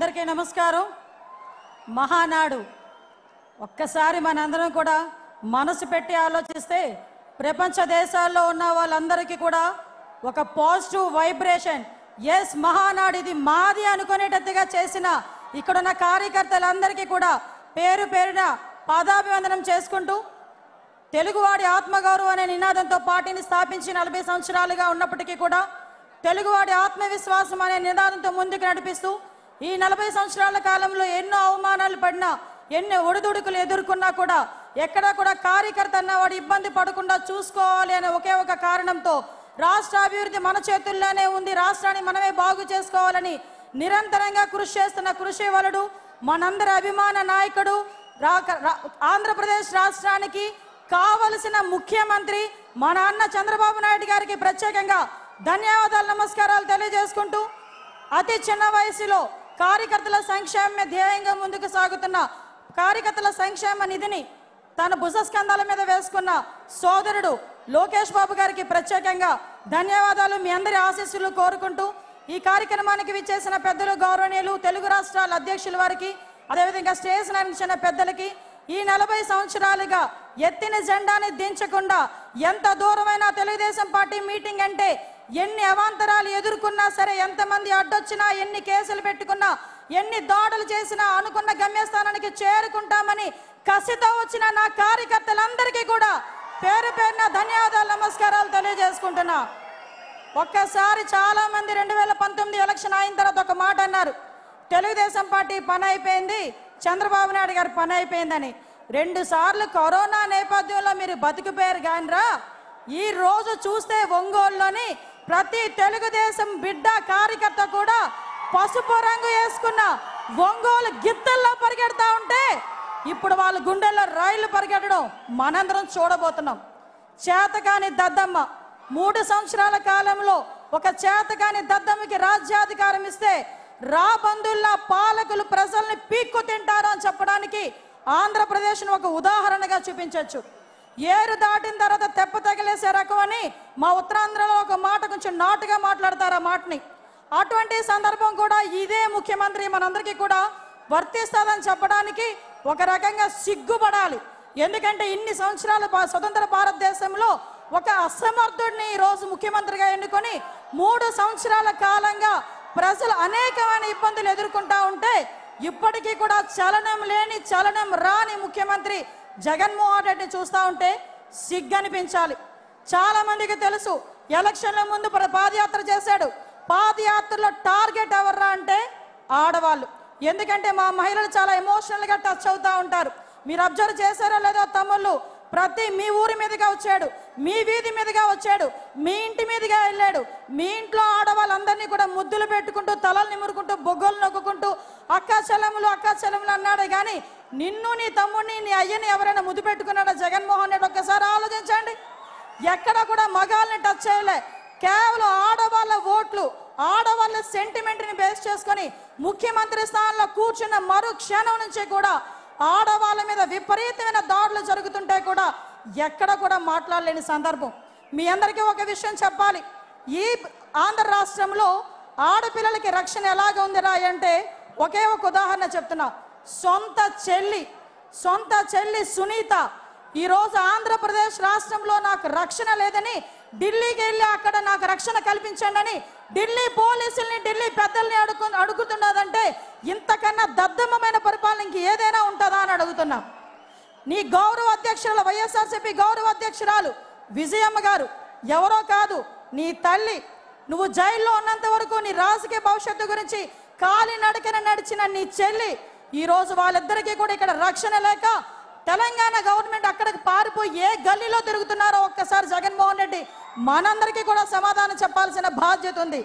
అందరికీ నమస్కారం మహానాడు ఒక్కసారి మనందరం కూడా మనసు పెట్టి ఆలోచిస్తే ప్రపంచ దేశాల్లో ఉన్న వాళ్ళందరికీ కూడా ఒక పాజిటివ్ వైబ్రేషన్ ఎస్ మహానాడు ఇది మాది అనుకునేటట్టుగా చేసిన ఇక్కడున్న కార్యకర్తలందరికీ కూడా పేరు పేరున పాదాభివందనం చేసుకుంటూ తెలుగువాడి ఆత్మగౌరవం అనే నినాదంతో పార్టీని స్థాపించి నలభై సంవత్సరాలుగా ఉన్నప్పటికీ కూడా తెలుగువాడి ఆత్మవిశ్వాసం అనే నినాదంతో ముందుకు నడిపిస్తూ ఈ నలభై సంవత్సరాల కాలంలో ఎన్నో అవమానాలు పడినా ఎన్ని ఒడిదుడుకులు ఎదుర్కొన్నా కూడా ఎక్కడా కూడా కార్యకర్త అన్నవాడు ఇబ్బంది పడకుండా చూసుకోవాలి అనే ఒకే ఒక కారణంతో రాష్ట్ర అభివృద్ధి మన చేతుల్లోనే ఉంది రాష్ట్రాన్ని మనమే బాగు చేసుకోవాలని నిరంతరంగా కృషి చేస్తున్న కృషి వలుడు మనందరి అభిమాన నాయకుడు ఆంధ్రప్రదేశ్ రాష్ట్రానికి కావలసిన ముఖ్యమంత్రి మన అన్న చంద్రబాబు నాయుడు గారికి ప్రత్యేకంగా ధన్యవాదాలు నమస్కారాలు తెలియజేసుకుంటూ అతి చిన్న వయసులో కార్యకర్తల సంక్షేమమే ధ్యేయంగా ముందుకు సాగుతున్న కార్యకర్తల సంక్షేమ నిధిని తన భుజస్కంధాల మీద వేసుకున్న సోదరుడు లోకేష్ బాబు గారికి ప్రత్యేకంగా ధన్యవాదాలు మీ అందరి ఆశీస్సులు కోరుకుంటూ ఈ కార్యక్రమానికి విచ్చేసిన పెద్దలు గౌరవనీయులు తెలుగు రాష్ట్రాల అధ్యక్షుల వారికి అదేవిధంగా స్టేజ్ నిర్మించిన పెద్దలకి ఈ నలభై సంవత్సరాలుగా ఎత్తిన జెండాని దించకుండా ఎంత దూరమైన తెలుగుదేశం పార్టీ మీటింగ్ అంటే ఎన్ని అవాంతరాలు ఎదుర్కొన్నా సరే ఎంతమంది అడ్డొచ్చినా ఎన్ని కేసులు పెట్టుకున్నా ఎన్ని దాడులు చేసినా అనుకున్న గమ్యస్థానానికి చేరుకుంటామని కసితో వచ్చిన నా కార్యకర్తలందరికీ కూడా పేరు పేరున ధన్యవాదాలు నమస్కారాలు తెలియజేసుకుంటున్నా ఒక్కసారి చాలామంది రెండు వేల పంతొమ్మిది ఎలక్షన్ అయిన తర్వాత ఒక మాట అన్నారు తెలుగుదేశం పార్టీ పని అయిపోయింది చంద్రబాబు నాయుడు గారి పని అయిపోయిందని రెండు సార్లు కరోనా నేపథ్యంలో మీరు బతికిపోయారు కానీరా ఈ రోజు చూస్తే ఒంగోలులోని ప్రతి తెలుగుదేశం బిడ్డ కార్యకర్త కూడా పసుపు రంగు వేసుకున్న ఒంగోలు గిత్తల్లో పరిగెడతా ఉంటే ఇప్పుడు వాళ్ళ గుండెల్లో రైళ్లు పరిగెడడం మనందరం చూడబోతున్నాం చేతకాని దద్దమ్మ మూడు సంవత్సరాల కాలంలో ఒక చేతకాని దద్దమ్మకి రాజ్యాధికారం ఇస్తే రాబందుల్లా పాలకులు ప్రజల్ని పీక్కు తింటారు అని చెప్పడానికి ఆంధ్రప్రదేశ్ను ఒక ఉదాహరణగా చూపించవచ్చు ఏరు దాటిన తర్వాత తెప్ప తగిలేసే రకం అని మా ఉత్తరాంధ్రలో ఒక మాట కొంచెం నాటుగా మాట్లాడతారు ఆ మాటని అటువంటి సందర్భం కూడా ఇదే ముఖ్యమంత్రి మనందరికీ కూడా వర్తిస్తుందని చెప్పడానికి ఒక రకంగా సిగ్గుపడాలి ఎందుకంటే ఇన్ని సంవత్సరాలు స్వతంత్ర భారతదేశంలో ఒక అసమర్థుడిని ఈరోజు ముఖ్యమంత్రిగా ఎన్నుకొని మూడు సంవత్సరాల కాలంగా ప్రజలు అనేకమైన ఇబ్బందులు ఎదుర్కొంటా ఉంటే ఇప్పటికీ కూడా చలనం లేని చలనం రాని ముఖ్యమంత్రి జగన్మోహన్ రెడ్డిని చూస్తూ ఉంటే సిగ్గనిపించాలి చాలామందికి తెలుసు ఎలక్షన్ల ముందు పాదయాత్ర చేశాడు పాదయాత్రలో టార్గెట్ ఎవర్రా అంటే ఆడవాళ్ళు ఎందుకంటే మా మహిళలు చాలా ఎమోషనల్గా టచ్ అవుతూ ఉంటారు మీరు అబ్జర్వ్ చేశారో లేదో తమ్ముళ్ళు ప్రతి మీ ఊరి మీదుగా వచ్చాడు మీ వీధి మీదుగా వచ్చాడు మీ ఇంటి మీదుగా వెళ్ళాడు మీ ఇంట్లో ఆడవాళ్ళందరినీ కూడా ముద్దులు పెట్టుకుంటూ తలలు నిమురుకుంటూ బొగ్గలు నొక్కుంటూ అక్కా చెల్లెములు అక్కా చెల్లెములు అన్నాడు కానీ నిన్ను నీ తమ్ముడిని నీ అయ్యని ఎవరైనా ముద్దు పెట్టుకున్నాడా జగన్మోహన్ రెడ్డి ఒక్కసారి ఆలోచించండి ఎక్కడ కూడా మగాల్ని టచ్ చేయలే కేవలం ఆడవాళ్ళ ఓట్లు ఆడవాళ్ళ సెంటిమెంట్ని బేస్ చేసుకొని ముఖ్యమంత్రి స్థానంలో కూర్చున్న మరు క్షణం నుంచి కూడా ఆడవాళ్ళ మీద విపరీతమైన దాడులు జరుగుతుంటే కూడా ఎక్కడ కూడా మాట్లాడలేని సందర్భం మీ అందరికీ ఒక విషయం చెప్పాలి ఈ ఆంధ్ర రాష్ట్రంలో ఆడపిల్లలకి రక్షణ ఎలాగ రా అంటే ఒకే ఒక ఉదాహరణ చెప్తున్నా సొంత చెల్లి సొంత చెల్లి సునీత ఈరోజు ఆంధ్రప్రదేశ్ రాష్ట్రంలో నాకు రక్షణ లేదని ఢిల్లీకి వెళ్ళి అక్కడ నాకు రక్షణ కల్పించండి అని ఢిల్లీ పోలీసుల్ని ఢిల్లీ పెద్దల్ని అడుగు అడుగుతున్నదంటే ఇంతకన్నా దద్దమ్మమైన పరిపాలన ఇంక ఏదైనా ఉంటుందా అని అడుగుతున్నాం నీ గౌరవ అధ్యక్షురాలు వైఎస్ఆర్సీపీ గౌరవ అధ్యక్షురాలు విజయమ్మ గారు ఎవరో కాదు నీ తల్లి నువ్వు జైల్లో ఉన్నంత వరకు నీ రాజకీయ భవిష్యత్తు గురించి కాలి నడకన నడిచిన నీ చెల్లి ఈరోజు వాళ్ళిద్దరికీ కూడా ఇక్కడ రక్షణ లేక తెలంగాణ గవర్నమెంట్ అక్కడికి పారిపోయి ఏ గల్లీలో తిరుగుతున్నారో ఒక్కసారి జగన్మోహన్ రెడ్డి మనందరికీ కూడా సమాధానం చెప్పాల్సిన బాధ్యత ఉంది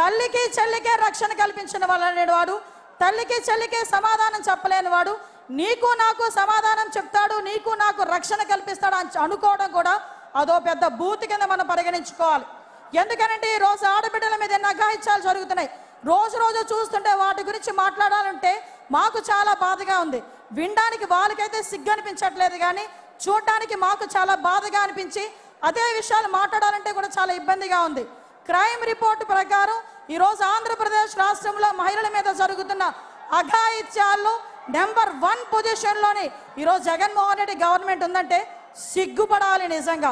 తల్లికి చెల్లికే రక్షణ కల్పించిన వాడు తల్లికి చెల్లికే సమాధానం చెప్పలేని వాడు నీకు నాకు సమాధానం చెప్తాడు నీకు నాకు రక్షణ కల్పిస్తాడు అని అనుకోవడం కూడా అదో పెద్ద బూతి కింద మనం పరిగణించుకోవాలి ఎందుకనంటే ఈ రోజు ఆడబిడ్డల మీద నగాహిత్యాలు జరుగుతున్నాయి రోజు రోజు చూస్తుంటే వాటి గురించి మాట్లాడాలంటే మాకు చాలా బాధగా ఉంది వినడానికి వాళ్ళకైతే సిగ్గు అనిపించట్లేదు కానీ చూడడానికి మాకు చాలా బాధగా అనిపించి అదే విషయాలు మాట్లాడాలంటే కూడా చాలా ఇబ్బందిగా ఉంది క్రైమ్ రిపోర్ట్ ప్రకారం ఈరోజు ఆంధ్రప్రదేశ్ రాష్ట్రంలో మహిళల మీద జరుగుతున్న అఘాయిత్యాల్లో నెంబర్ వన్ పొజిషన్లోని ఈరోజు జగన్మోహన్ రెడ్డి గవర్నమెంట్ ఉందంటే సిగ్గుపడాలి నిజంగా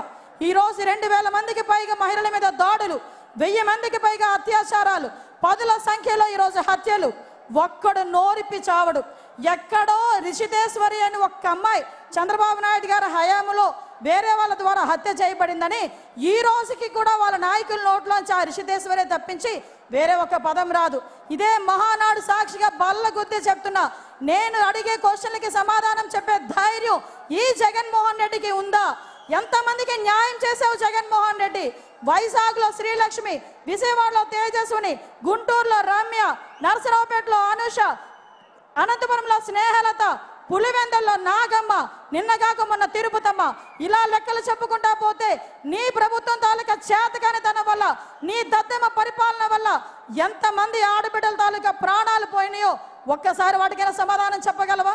ఈరోజు రెండు వేల మందికి పైగా మహిళల మీద దాడులు వెయ్యి మందికి పైగా అత్యాచారాలు పదుల సంఖ్యలో ఈరోజు హత్యలు ఒక్కడు నోరిప్పి చావడు ఎక్కడో రిషితేశ్వరి అని ఒక్క అమ్మాయి చంద్రబాబు నాయుడు గారి హయాంలో వేరే వాళ్ళ ద్వారా హత్య చేయబడిందని ఈ రోజుకి కూడా వాళ్ళ నాయకుల నోట్లోంచి ఆ రిషితేశ్వరే తప్పించి వేరే ఒక పదం రాదు ఇదే మహానాడు సాక్షిగా బల్ల గుద్దే చెప్తున్నా నేను అడిగే క్వశ్చన్లకి సమాధానం చెప్పే ధైర్యం ఈ జగన్మోహన్ రెడ్డికి ఉందా ఎంతమందికి న్యాయం చేసావు జగన్మోహన్ రెడ్డి వైజాగ్లో శ్రీలక్ష్మి విజయవాడలో తేజస్విని గుంటూరులో రమ్య నర్సరావుపేటలో అనుష అనంతపురంలో స్నేహలత పులివెందల్లో నాగమ్మ నిన్నగాక మొన్న తిరుపతమ్మ ఇలా లెక్కలు చెప్పుకుంటా పోతే నీ ప్రభుత్వం తాలూకా చేతకాని తన వల్ల నీ దద్దెమ్మ పరిపాలన వల్ల ఎంతమంది ఆడబిడ్డల తాలూకా ప్రాణాలు పోయినాయో ఒక్కసారి వాటికైనా సమాధానం చెప్పగలవా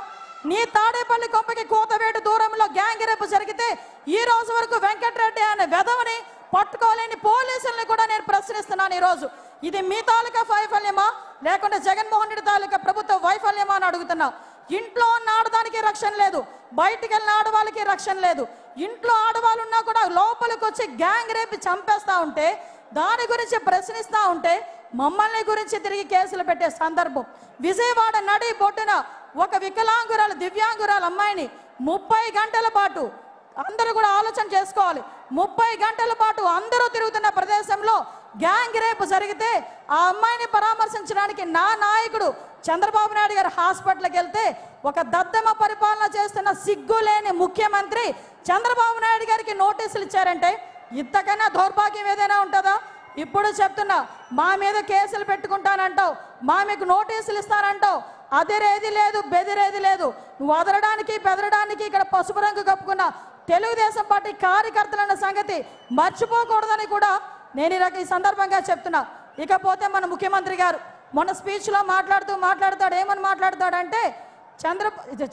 నీ తాడేపల్లి కొంపకి కోతవేటు దూరంలో గ్యాంగ్ రేపు జరిగితే ఈ రోజు వరకు వెంకటరెడ్డి అనే వెధవని పట్టుకోలేని పోలీసుల్ని కూడా నేను ప్రశ్నిస్తున్నాను ఈరోజు ఇది మీ తాలూకా వైఫల్యమా లేకుంటే జగన్మోహన్ రెడ్డి తాలూకా ప్రభుత్వ వైఫల్యమా అని అడుగుతున్నా ఇంట్లో ఉన్న ఆడదానికి రక్షణ లేదు బయటికి వెళ్ళిన ఆడవాళ్ళకి రక్షణ లేదు ఇంట్లో ఆడవాళ్ళు ఉన్నా కూడా లోపలికి వచ్చి గ్యాంగ్ రేపు చంపేస్తూ ఉంటే దాని గురించి ప్రశ్నిస్తూ ఉంటే మమ్మల్ని గురించి తిరిగి కేసులు పెట్టే సందర్భం విజయవాడ నడి బొట్టున ఒక వికలాంగురాలు దివ్యాంగురాలు అమ్మాయిని ముప్పై గంటల పాటు అందరూ కూడా ఆలోచన చేసుకోవాలి ముప్పై గంటల పాటు అందరూ తిరుగుతున్న ప్రదేశంలో గ్యాంగ్ రేపు జరిగితే ఆ అమ్మాయిని పరామర్శించడానికి నా నాయకుడు చంద్రబాబు నాయుడు గారు హాస్పిటల్కి వెళ్తే ఒక దద్దమ పరిపాలన చేస్తున్న సిగ్గు లేని ముఖ్యమంత్రి చంద్రబాబు నాయుడు గారికి నోటీసులు ఇచ్చారంటే ఇంతకన్నా దౌర్భాగ్యం ఏదైనా ఉంటుందా ఇప్పుడు చెప్తున్నా మా మీద కేసులు పెట్టుకుంటానంటావు మా మీకు నోటీసులు ఇస్తానంటావు అదిరేది లేదు బెదిరేది లేదు నువ్వు అదరడానికి బెదరడానికి ఇక్కడ పసుపు రంగు కప్పుకున్న తెలుగుదేశం పార్టీ కార్యకర్తలన్న సంగతి మర్చిపోకూడదని కూడా నేను ఈ సందర్భంగా చెప్తున్నా ఇకపోతే మన ముఖ్యమంత్రి గారు మొన్న స్పీచ్లో మాట్లాడుతూ మాట్లాడతాడు ఏమని మాట్లాడతాడంటే చంద్ర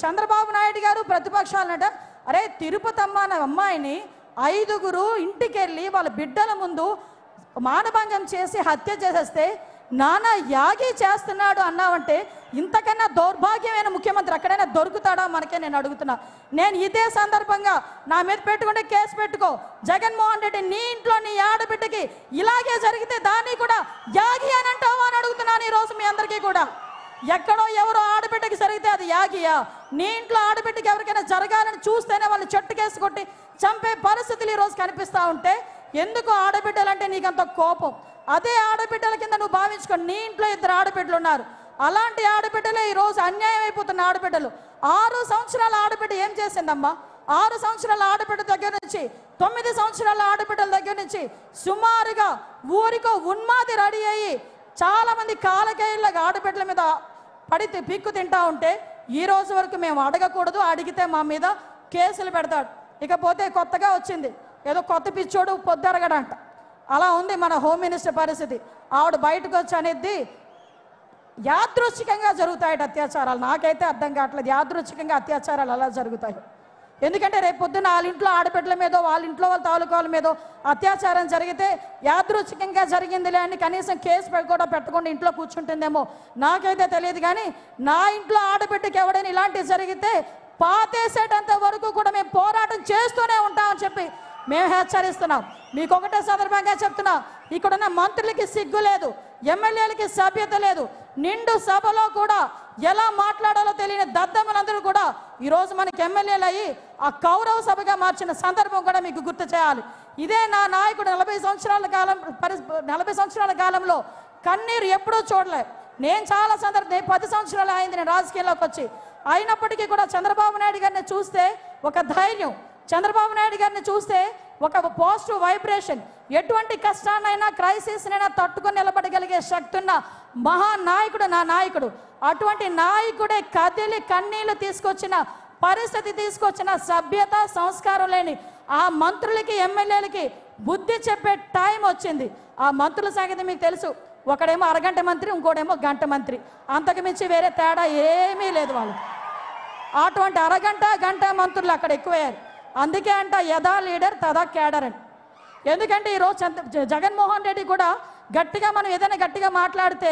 చంద్రబాబు నాయుడు గారు ప్రతిపక్షాలు అంట అరే తిరుపతమ్మ అనే అమ్మాయిని ఐదుగురు ఇంటికెళ్ళి వాళ్ళ బిడ్డల ముందు మానభంగం చేసి హత్య చేసేస్తే నానా యాగి చేస్తున్నాడు అన్నావంటే ఇంతకన్నా దౌర్భాగ్యమైన ముఖ్యమంత్రి ఎక్కడైనా దొరుకుతాడో మనకే నేను అడుగుతున్నా నేను ఇదే సందర్భంగా నా మీద పెట్టుకుంటే కేసు పెట్టుకో జగన్మోహన్ రెడ్డి నీ ఇంట్లో నీ ఆడబిడ్డకి ఇలాగే జరిగితే దాన్ని కూడా యాగి అని అంటావా అని అడుగుతున్నాను ఈరోజు మీ అందరికీ కూడా ఎక్కడో ఎవరో ఆడబిడ్డకి జరిగితే అది యాగియా నీ ఇంట్లో ఆడబిడ్డకి ఎవరికైనా జరగాలని చూస్తేనే వాళ్ళు చెట్టుకేసి కొట్టి చంపే పరిస్థితులు ఈరోజు కనిపిస్తూ ఉంటే ఎందుకు ఆడబిడ్డలంటే నీకంత కోపం అదే ఆడబిడ్డల కింద నువ్వు భావించుకో నీ ఇంట్లో ఇద్దరు ఆడబిడ్డలు ఉన్నారు అలాంటి ఆడబిడ్డలే ఈరోజు అన్యాయం అయిపోతున్న ఆడబిడ్డలు ఆరు సంవత్సరాల ఆడబిడ్డ ఏం చేసిందమ్మా ఆరు సంవత్సరాల ఆడబిడ్డ దగ్గర నుంచి తొమ్మిది సంవత్సరాల ఆడబిడ్డల దగ్గర నుంచి సుమారుగా ఊరికో ఉన్మాది రెడీ అయ్యి చాలామంది కాలకేళ్ళగా ఆడబిడ్డల మీద పడితే పిక్కు తింటా ఉంటే ఈ రోజు వరకు మేము అడగకూడదు అడిగితే మా మీద కేసులు పెడతాడు ఇకపోతే కొత్తగా వచ్చింది ఏదో కొత్త పిచ్చోడు పొద్దు అడగడంట అలా ఉంది మన హోమ్ మినిస్టర్ పరిస్థితి ఆవిడ బయటకు వచ్చి అనేది యాదృచ్ఛికంగా జరుగుతాయట అత్యాచారాలు నాకైతే అర్థం కావట్లేదు యాదృచ్ఛికంగా అత్యాచారాలు అలా జరుగుతాయి ఎందుకంటే రేపు పొద్దున్న వాళ్ళ ఇంట్లో ఆడబిడ్డల మీదో వాళ్ళ ఇంట్లో వాళ్ళ తాలూకాల మీద మీదో అత్యాచారం జరిగితే యాదృచ్ఛికంగా జరిగిందిలే అని కనీసం కేసు కూడా పెట్టకుండా ఇంట్లో కూర్చుంటుందేమో నాకైతే తెలియదు కానీ నా ఇంట్లో ఆడబిడ్డకి ఎవడైనా ఇలాంటివి జరిగితే పాతేసేటంత వరకు కూడా మేము పోరాటం చేస్తూనే ఉంటామని చెప్పి మేము హెచ్చరిస్తున్నాం మీకు ఒకటే సందర్భంగా చెప్తున్నాం ఇక్కడున్న మంత్రులకి సిగ్గు లేదు ఎమ్మెల్యేలకి సభ్యత లేదు నిండు సభలో కూడా ఎలా మాట్లాడాలో తెలియని దద్దమ్మలందరూ కూడా ఈరోజు మనకి ఎమ్మెల్యేలు అయ్యి ఆ కౌరవ సభగా మార్చిన సందర్భం కూడా మీకు గుర్తు చేయాలి ఇదే నా నాయకుడు నలభై సంవత్సరాల కాలం పరి నలభై సంవత్సరాల కాలంలో కన్నీరు ఎప్పుడూ చూడలే నేను చాలా సందర్భం నేను పది సంవత్సరాలు అయింది నేను రాజకీయాల్లోకి వచ్చి అయినప్పటికీ కూడా చంద్రబాబు నాయుడు గారిని చూస్తే ఒక ధైర్యం చంద్రబాబు నాయుడు గారిని చూస్తే ఒక పాజిటివ్ వైబ్రేషన్ ఎటువంటి కష్టాన్నైనా క్రైసిస్నైనా తట్టుకొని నిలబడగలిగే శక్తి ఉన్న మహానాయకుడు నా నాయకుడు అటువంటి నాయకుడే కదిలి కన్నీళ్లు తీసుకొచ్చిన పరిస్థితి తీసుకొచ్చిన సభ్యత సంస్కారం లేని ఆ మంత్రులకి ఎమ్మెల్యేలకి బుద్ధి చెప్పే టైం వచ్చింది ఆ మంత్రుల సంగతి మీకు తెలుసు ఒకడేమో అరగంట మంత్రి ఇంకోడేమో గంట మంత్రి అంతకు మించి వేరే తేడా ఏమీ లేదు వాళ్ళు అటువంటి అరగంట గంట మంత్రులు అక్కడ ఎక్కువయ్యారు అందుకే అంట యథా లీడర్ తదా క్యాడర్ అని ఎందుకంటే ఈరోజు చంద్ర జగన్మోహన్ రెడ్డి కూడా గట్టిగా మనం ఏదైనా గట్టిగా మాట్లాడితే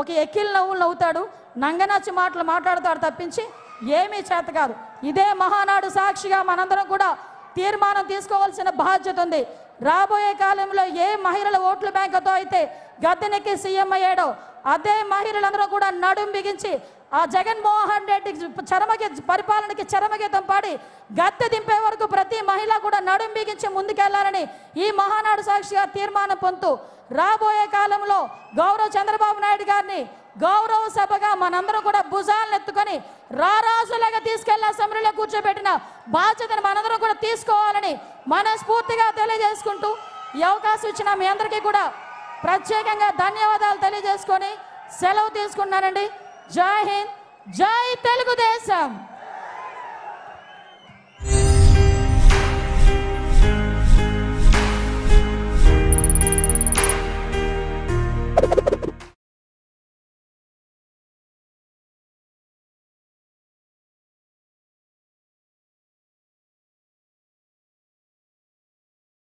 ఒక ఎకిల్ నవ్వులు నవ్వుతాడు నంగనచ్చి మాటలు మాట్లాడతాడు తప్పించి ఏమీ చేత కాదు ఇదే మహానాడు సాక్షిగా మనందరం కూడా తీర్మానం తీసుకోవాల్సిన బాధ్యత ఉంది రాబోయే కాలంలో ఏ మహిళల ఓట్ల బ్యాంకుతో అయితే గద్దెనెక్కి సీఎం అయ్యాడో అదే మహిళలందరూ కూడా నడుం బిగించి ఆ జగన్మోహన్ రెడ్డి చరమగీ పరిపాలనకి చరమగీతం పాడి గత్తె దింపే వరకు ప్రతి మహిళ కూడా నడుం బిగించి ముందుకెళ్లాలని ఈ మహానాడు సాక్షిగా తీర్మానం పొందుతూ రాబోయే కాలంలో గౌరవ చంద్రబాబు నాయుడు గారిని గౌరవ సభగా మనందరం కూడా భుజాలను ఎత్తుకొని రారాజులాగా తీసుకెళ్లి అసెంబ్లీలో కూర్చోబెట్టిన బాధ్యతను మనందరం కూడా తీసుకోవాలని మనస్ఫూర్తిగా తెలియజేసుకుంటూ ఈ అవకాశం ఇచ్చిన మీ అందరికీ కూడా ప్రత్యేకంగా ధన్యవాదాలు తెలియజేసుకొని సెలవు తీసుకున్నానండి जय हिंद जय तेलुगुदेशम